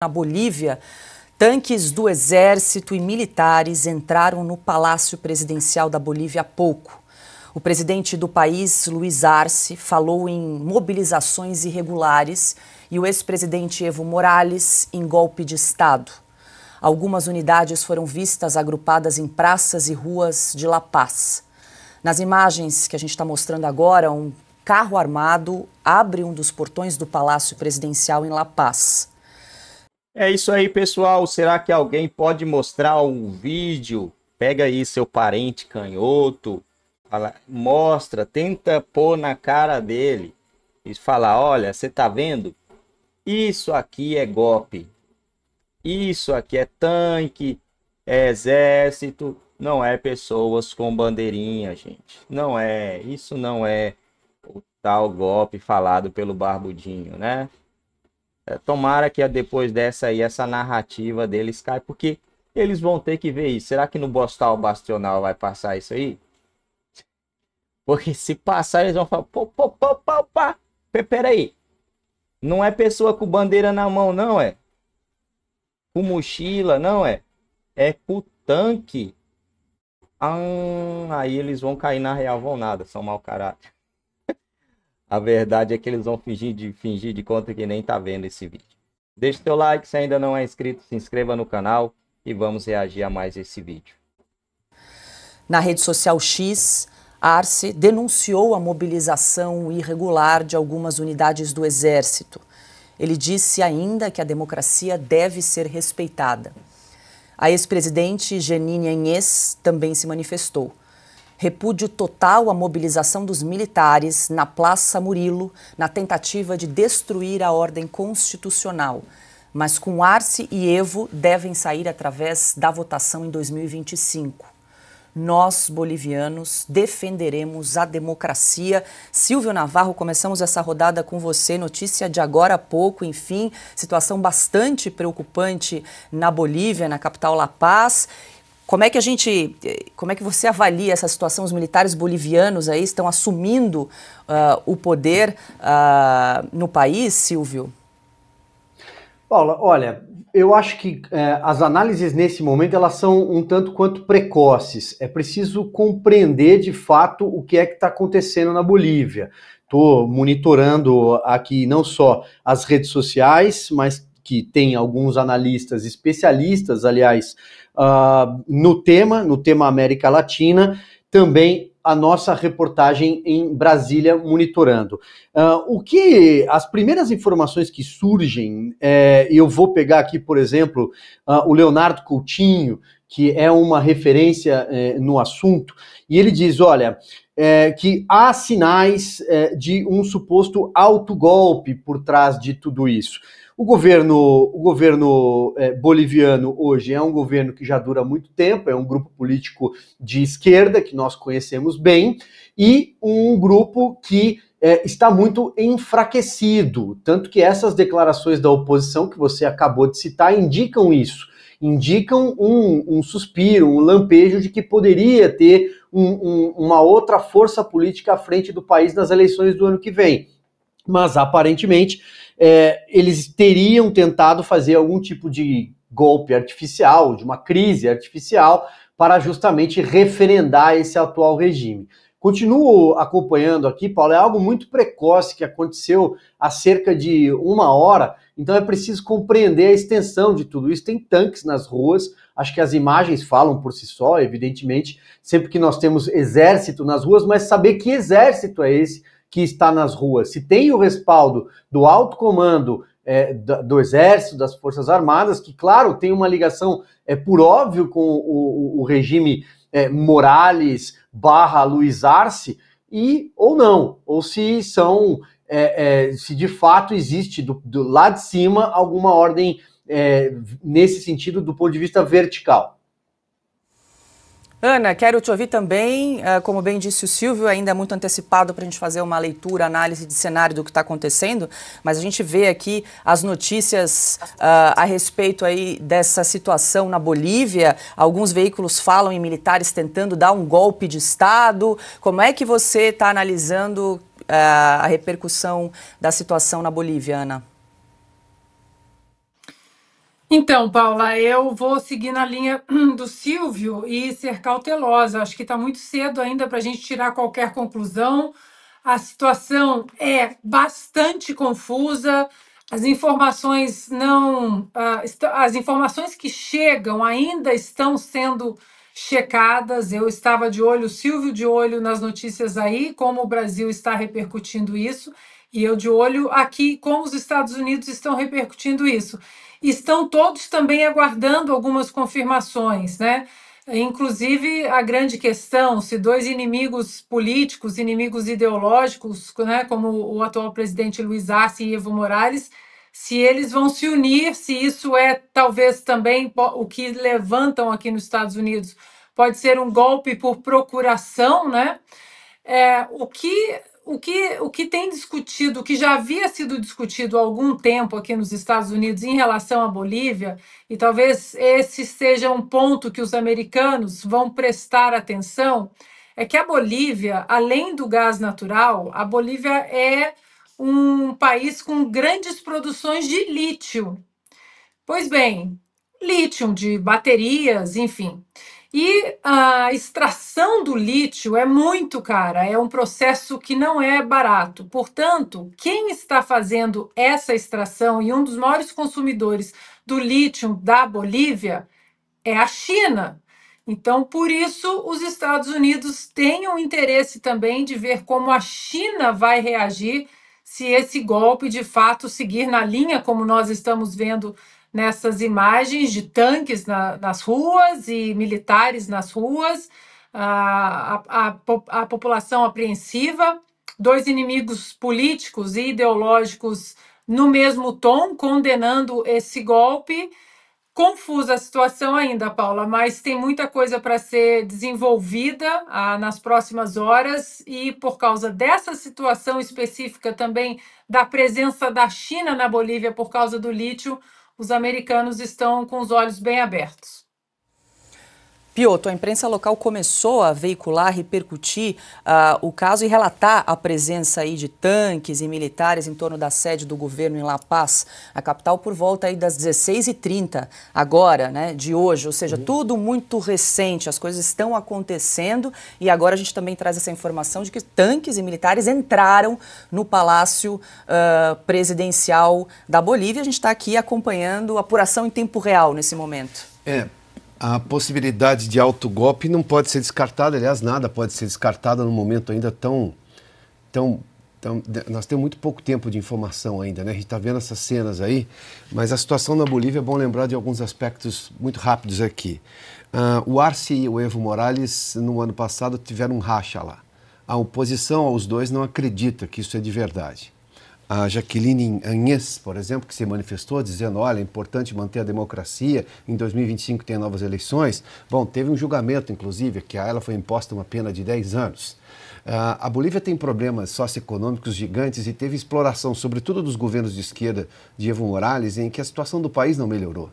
Na Bolívia, tanques do exército e militares entraram no Palácio Presidencial da Bolívia há pouco. O presidente do país, Luiz Arce, falou em mobilizações irregulares e o ex-presidente Evo Morales em golpe de Estado. Algumas unidades foram vistas agrupadas em praças e ruas de La Paz. Nas imagens que a gente está mostrando agora, um carro armado abre um dos portões do Palácio Presidencial em La Paz. É isso aí, pessoal. Será que alguém pode mostrar um vídeo? Pega aí seu parente canhoto, fala, mostra, tenta pôr na cara dele e falar: olha, você tá vendo? Isso aqui é golpe. Isso aqui é tanque, é exército, não é pessoas com bandeirinha, gente. Não é. Isso não é o tal golpe falado pelo Barbudinho, né? É, tomara que depois dessa aí, essa narrativa deles cai, porque eles vão ter que ver isso. Será que no Bostal Bastional vai passar isso aí? Porque se passar, eles vão falar, pô, pô, pô, pô, pô, peraí. Não é pessoa com bandeira na mão, não, é. Com mochila, não, é. É com tanque. Ah, aí eles vão cair na real, vão nada, são mau caráter. A verdade é que eles vão fingir de, fingir de conta que nem tá vendo esse vídeo. Deixe seu like se ainda não é inscrito, se inscreva no canal e vamos reagir a mais esse vídeo. Na rede social X, Arce denunciou a mobilização irregular de algumas unidades do Exército. Ele disse ainda que a democracia deve ser respeitada. A ex-presidente Janine Anhes também se manifestou. Repúdio total à mobilização dos militares na Praça Murilo na tentativa de destruir a ordem constitucional. Mas com Arce e Evo devem sair através da votação em 2025. Nós, bolivianos, defenderemos a democracia. Silvio Navarro, começamos essa rodada com você. Notícia de agora a pouco, enfim, situação bastante preocupante na Bolívia, na capital La Paz. Como é que a gente, eh, como é que você avalia essa situação? Os militares bolivianos aí estão assumindo uh, o poder uh, no país, Silvio? Paula, olha, eu acho que eh, as análises nesse momento elas são um tanto quanto precoces. É preciso compreender de fato o que é que está acontecendo na Bolívia. Estou monitorando aqui não só as redes sociais, mas que tem alguns analistas especialistas, aliás, uh, no tema, no tema América Latina, também a nossa reportagem em Brasília monitorando. Uh, o que as primeiras informações que surgem, é, eu vou pegar aqui, por exemplo, uh, o Leonardo Coutinho, que é uma referência é, no assunto, e ele diz: olha, é, que há sinais é, de um suposto autogolpe por trás de tudo isso. O governo, o governo é, boliviano hoje é um governo que já dura muito tempo, é um grupo político de esquerda que nós conhecemos bem e um grupo que é, está muito enfraquecido. Tanto que essas declarações da oposição que você acabou de citar indicam isso, indicam um, um suspiro, um lampejo de que poderia ter um, um, uma outra força política à frente do país nas eleições do ano que vem mas aparentemente é, eles teriam tentado fazer algum tipo de golpe artificial, de uma crise artificial, para justamente referendar esse atual regime. Continuo acompanhando aqui, Paulo, é algo muito precoce que aconteceu há cerca de uma hora, então é preciso compreender a extensão de tudo isso. Tem tanques nas ruas, acho que as imagens falam por si só, evidentemente, sempre que nós temos exército nas ruas, mas saber que exército é esse que está nas ruas, se tem o respaldo do alto comando é, do Exército, das Forças Armadas, que, claro, tem uma ligação, é por óbvio, com o, o regime é, Morales barra Luiz Arce, e ou não, ou se são, é, é se de fato existe do, do, lá de cima alguma ordem é, nesse sentido do ponto de vista vertical. Ana, quero te ouvir também, ah, como bem disse o Silvio, ainda é muito antecipado para a gente fazer uma leitura, análise de cenário do que está acontecendo, mas a gente vê aqui as notícias uh, a respeito aí dessa situação na Bolívia. Alguns veículos falam em militares tentando dar um golpe de Estado. Como é que você está analisando uh, a repercussão da situação na Bolívia, Ana? Então, Paula, eu vou seguir na linha do Silvio e ser cautelosa. Acho que está muito cedo ainda para a gente tirar qualquer conclusão. A situação é bastante confusa. As informações não, ah, as informações que chegam ainda estão sendo checadas. Eu estava de olho, o Silvio de olho nas notícias aí, como o Brasil está repercutindo isso, e eu de olho aqui como os Estados Unidos estão repercutindo isso estão todos também aguardando algumas confirmações, né? Inclusive, a grande questão: se dois inimigos políticos, inimigos ideológicos, né, como o atual presidente Luiz Arce e Evo Morales, se eles vão se unir, se isso é talvez também o que levantam aqui nos Estados Unidos, pode ser um golpe por procuração, né? É, o que o que, o que tem discutido, o que já havia sido discutido há algum tempo aqui nos Estados Unidos em relação à Bolívia, e talvez esse seja um ponto que os americanos vão prestar atenção, é que a Bolívia, além do gás natural, a Bolívia é um país com grandes produções de lítio. Pois bem, lítio de baterias, enfim. E a extração do lítio é muito cara, é um processo que não é barato. Portanto, quem está fazendo essa extração e um dos maiores consumidores do lítio da Bolívia é a China. Então, por isso, os Estados Unidos têm um interesse também de ver como a China vai reagir se esse golpe de fato seguir na linha, como nós estamos vendo nessas imagens de tanques na, nas ruas e militares nas ruas, a, a, a, população apreensiva, dois inimigos políticos e ideológicos no mesmo tom, condenando esse golpe. Confusa a situação ainda, Paula, mas tem muita coisa para ser desenvolvida ah, nas próximas horas e por causa dessa situação específica também da presença da China na Bolívia por causa do lítio, os americanos estão com os olhos bem abertos. Pioto, a imprensa local começou a veicular, repercutir uh, o caso e relatar a presença aí de tanques e militares em torno da sede do governo em La Paz, a capital, por volta aí das 16h30, agora, né, de hoje. Ou seja, uhum. tudo muito recente, as coisas estão acontecendo e agora a gente também traz essa informação de que tanques e militares entraram no Palácio uh, Presidencial da Bolívia. A gente está aqui acompanhando a apuração em tempo real nesse momento. É, a possibilidade de autogolpe não pode ser descartada, aliás, nada pode ser descartado no momento ainda tão. tão, tão nós temos muito pouco tempo de informação ainda, né? A gente está vendo essas cenas aí, mas a situação na Bolívia é bom lembrar de alguns aspectos muito rápidos aqui. Uh, o Arce e o Evo Morales, no ano passado, tiveram um racha lá. A oposição aos dois não acredita que isso é de verdade a Jaqueline Anhes, por exemplo, que se manifestou dizendo: olha, é importante manter a democracia, em 2025 tem novas eleições. Bom, teve um julgamento, inclusive, que a ela foi imposta uma pena de 10 anos. Uh, a Bolívia tem problemas socioeconômicos gigantes e teve exploração, sobretudo dos governos de esquerda de Evo Morales, em que a situação do país não melhorou.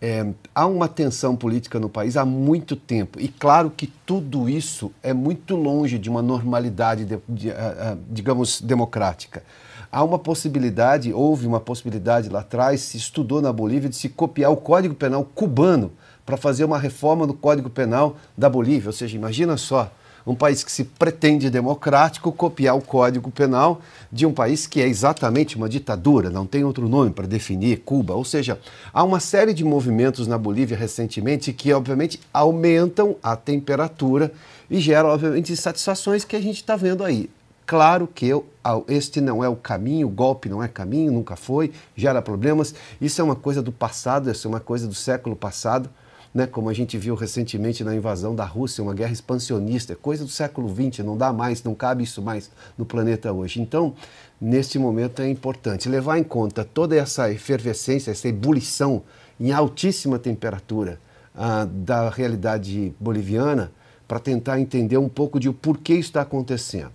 É, há uma tensão política no país há muito tempo. E claro que tudo isso é muito longe de uma normalidade, de, de, uh, uh, digamos, democrática há uma possibilidade, houve uma possibilidade lá atrás, se estudou na Bolívia, de se copiar o Código Penal cubano para fazer uma reforma no Código Penal da Bolívia. Ou seja, imagina só, um país que se pretende democrático copiar o Código Penal de um país que é exatamente uma ditadura, não tem outro nome para definir Cuba. Ou seja, há uma série de movimentos na Bolívia recentemente que, obviamente, aumentam a temperatura e geram, obviamente, insatisfações que a gente está vendo aí. Claro que eu, este não é o caminho, golpe não é caminho, nunca foi, gera problemas. Isso é uma coisa do passado, isso é uma coisa do século passado, né? como a gente viu recentemente na invasão da Rússia, uma guerra expansionista, é coisa do século XX, não dá mais, não cabe isso mais no planeta hoje. Então, neste momento é importante levar em conta toda essa efervescência, essa ebulição em altíssima temperatura ah, da realidade boliviana para tentar entender um pouco de o porquê está acontecendo.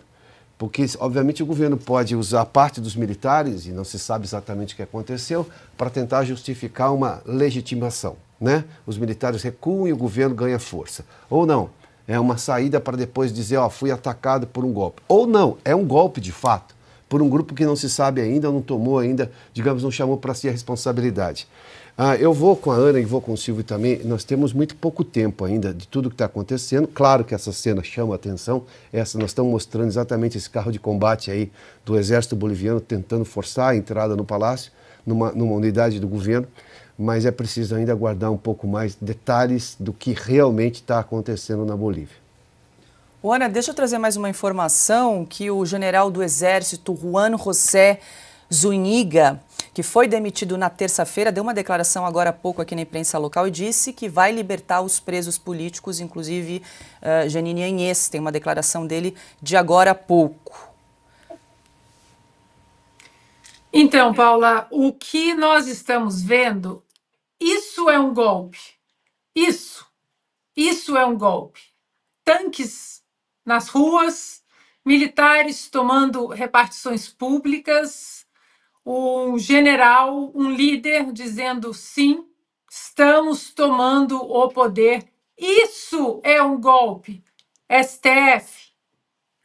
Porque, obviamente, o governo pode usar parte dos militares, e não se sabe exatamente o que aconteceu, para tentar justificar uma legitimação. Né? Os militares recuam e o governo ganha força. Ou não, é uma saída para depois dizer, ó, fui atacado por um golpe. Ou não, é um golpe de fato por um grupo que não se sabe ainda, não tomou ainda, digamos, não chamou para si a responsabilidade. Ah, eu vou com a Ana e vou com o Silvio também. Nós temos muito pouco tempo ainda de tudo que está acontecendo. Claro que essa cena chama atenção. Essa nós estamos mostrando exatamente esse carro de combate aí do Exército Boliviano tentando forçar a entrada no palácio, numa, numa unidade do governo. Mas é preciso ainda aguardar um pouco mais detalhes do que realmente está acontecendo na Bolívia. Ana, deixa eu trazer mais uma informação que o general do Exército, Juan José Zuniga, que foi demitido na terça-feira, deu uma declaração agora há pouco aqui na imprensa local e disse que vai libertar os presos políticos, inclusive uh, Janine Anhes, tem uma declaração dele de agora há pouco. Então, Paula, o que nós estamos vendo, isso é um golpe. Isso. Isso é um golpe. Tanques nas ruas, militares tomando repartições públicas, um general, um líder dizendo sim, estamos tomando o poder. Isso é um golpe, STF.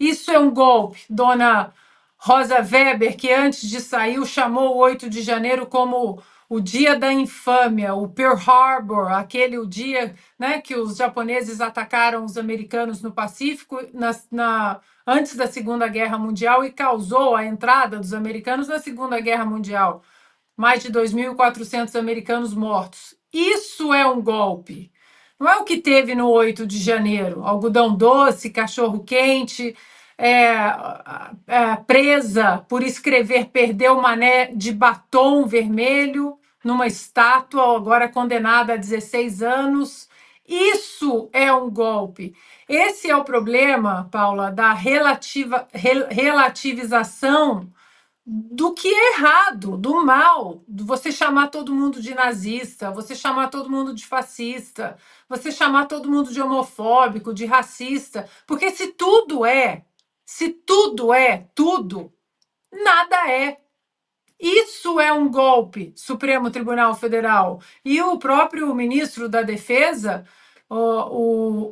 Isso é um golpe, dona Rosa Weber, que antes de sair chamou o 8 de janeiro como o dia da infâmia, o Pearl Harbor, aquele o dia né, que os japoneses atacaram os americanos no Pacífico na, na, antes da Segunda Guerra Mundial e causou a entrada dos americanos na Segunda Guerra Mundial. Mais de 2.400 americanos mortos. Isso é um golpe. Não é o que teve no 8 de janeiro: algodão doce, cachorro quente. É, é, é presa por escrever perdeu mané de batom vermelho numa estátua, agora condenada a 16 anos. Isso é um golpe. Esse é o problema, Paula, da relativa, relativização do que é errado, do mal. Você chamar todo mundo de nazista, você chamar todo mundo de fascista, você chamar todo mundo de homofóbico, de racista. Porque se tudo é, se tudo é tudo, nada é. Isso é um golpe, Supremo Tribunal Federal. E o próprio ministro da Defesa, o,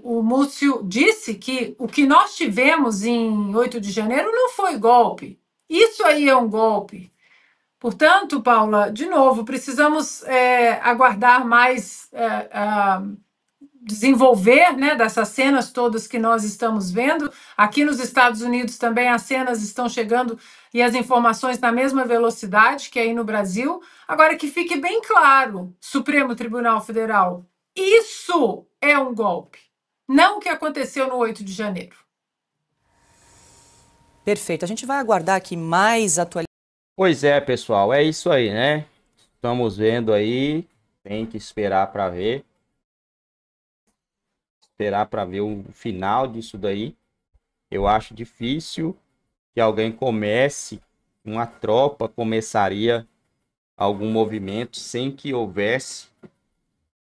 o, o Múcio, disse que o que nós tivemos em 8 de janeiro não foi golpe. Isso aí é um golpe. Portanto, Paula, de novo, precisamos é, aguardar mais. É, é, desenvolver né, dessas cenas todas que nós estamos vendo. Aqui nos Estados Unidos também as cenas estão chegando e as informações na mesma velocidade que aí no Brasil. Agora, que fique bem claro, Supremo Tribunal Federal, isso é um golpe, não o que aconteceu no 8 de janeiro. Perfeito. A gente vai aguardar aqui mais atualizações. Pois é, pessoal, é isso aí, né? Estamos vendo aí, tem que esperar para ver esperar para ver o final disso daí. Eu acho difícil que alguém comece, uma tropa começaria algum movimento sem que houvesse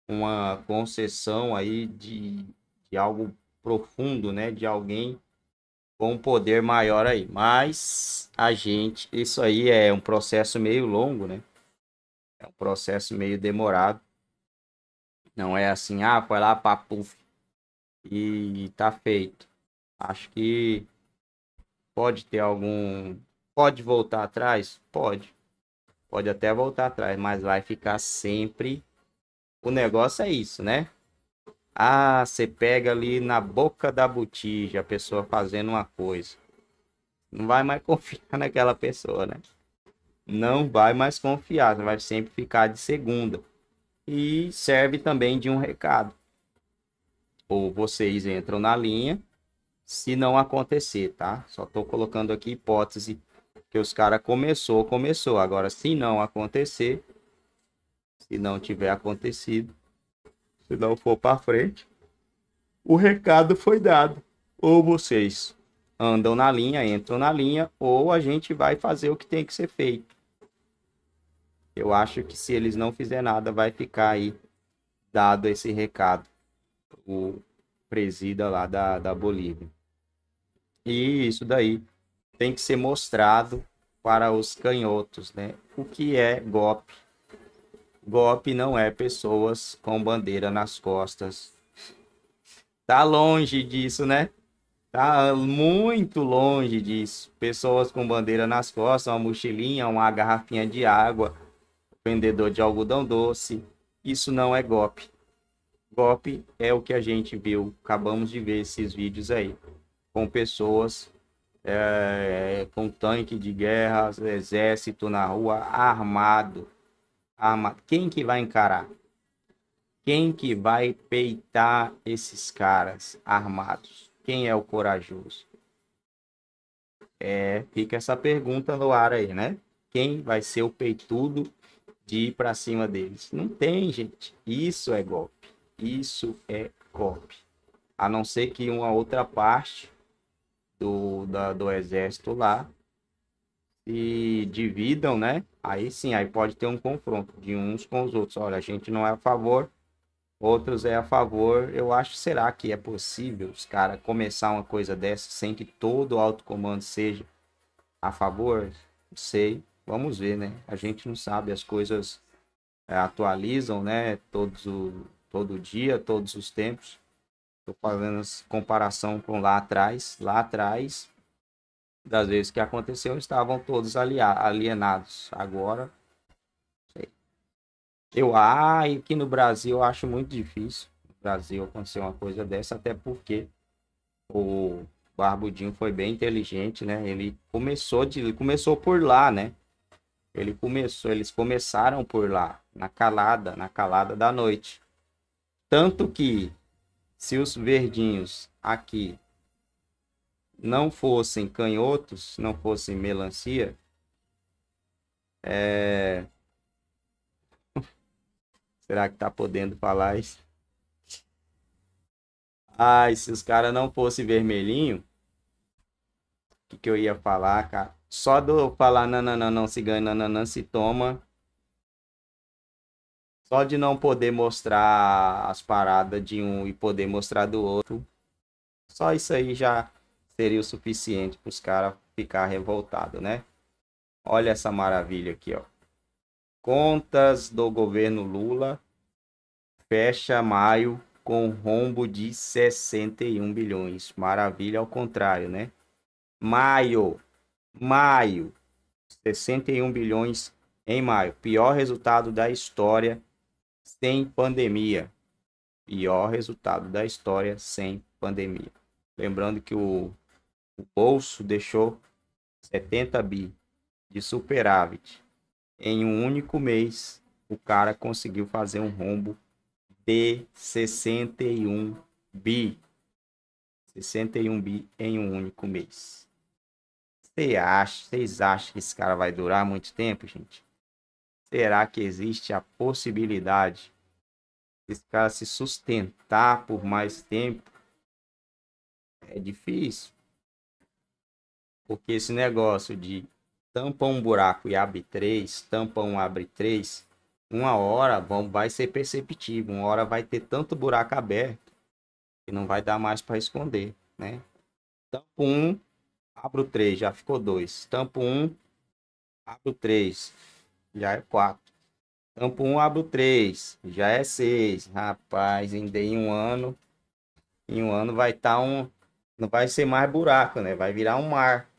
uma concessão aí de, de algo profundo, né? De alguém com um poder maior aí. Mas a gente, isso aí é um processo meio longo, né? É um processo meio demorado. Não é assim, ah, vai lá, papuf, e tá feito. Acho que pode ter algum. Pode voltar atrás? Pode. Pode até voltar atrás, mas vai ficar sempre. O negócio é isso, né? Ah, você pega ali na boca da botija a pessoa fazendo uma coisa. Não vai mais confiar naquela pessoa, né? Não vai mais confiar, vai sempre ficar de segunda. E serve também de um recado ou vocês entram na linha, se não acontecer, tá? Só tô colocando aqui hipótese que os caras começou, começou. Agora, se não acontecer, se não tiver acontecido, se não for para frente, o recado foi dado. Ou vocês andam na linha, entram na linha, ou a gente vai fazer o que tem que ser feito. Eu acho que se eles não fizerem nada, vai ficar aí dado esse recado o presida lá da, da Bolívia. E isso daí tem que ser mostrado para os canhotos, né? O que é golpe? Golpe não é pessoas com bandeira nas costas. Tá longe disso, né? Tá muito longe disso. Pessoas com bandeira nas costas, uma mochilinha, uma garrafinha de água, vendedor de algodão doce. Isso não é golpe golpe é o que a gente viu. Acabamos de ver esses vídeos aí com pessoas é, com tanque de guerra, exército na rua, armado. armado. Quem que vai encarar? Quem que vai peitar esses caras armados? Quem é o corajoso? É, fica essa pergunta no ar aí, né? Quem vai ser o peitudo de ir para cima deles? Não tem, gente. Isso é golpe. Isso é golpe. A não ser que uma outra parte do, da, do exército lá se dividam, né? Aí sim, aí pode ter um confronto de uns com os outros. Olha, a gente não é a favor, outros é a favor. Eu acho, será que é possível os caras começar uma coisa dessa sem que todo o alto comando seja a favor? Não sei, vamos ver, né? A gente não sabe, as coisas é, atualizam, né? Todos os todo dia, todos os tempos. Estou fazendo comparação com lá atrás. Lá atrás, das vezes que aconteceu, estavam todos alienados. Agora, eu, ah, aqui no Brasil eu acho muito difícil. No Brasil acontecer uma coisa dessa, até porque o Barbudinho foi bem inteligente, né? Ele começou de, ele começou por lá, né? Ele começou, eles começaram por lá, na calada, na calada da noite. Tanto que, se os verdinhos aqui não fossem canhotos, não fossem melancia, é... Será que tá podendo falar isso? Ai, se os caras não fossem vermelhinho, o que, que eu ia falar, cara? Só do falar não, não, não, não, cigano, não, não, se toma, só de não poder mostrar as paradas de um e poder mostrar do outro. Só isso aí já seria o suficiente para os caras ficar revoltado, né? Olha essa maravilha aqui, ó. Contas do governo Lula fecha maio com rombo de 61 bilhões. Maravilha ao contrário, né? Maio, maio, 61 bilhões em maio. Pior resultado da história sem pandemia. Pior resultado da história sem pandemia. Lembrando que o, o bolso deixou 70 bi de superávit. Em um único mês, o cara conseguiu fazer um rombo de 61 bi. 61 bi em um único mês. Você acha, vocês acham que esse cara vai durar muito tempo, gente? Será que existe a possibilidade desse cara se sustentar por mais tempo? É difícil. Porque esse negócio de tampa um buraco e abre três, tampa um, abre três, uma hora vão, vai ser perceptível, uma hora vai ter tanto buraco aberto que não vai dar mais para esconder, né? Tampa um, abro três, já ficou dois. Tampa um, abro três já é 4. Tampo 1 abro 3, já é 6. Rapaz, ainda em um ano, em um ano vai estar tá um. Não vai ser mais buraco, né? Vai virar um mar.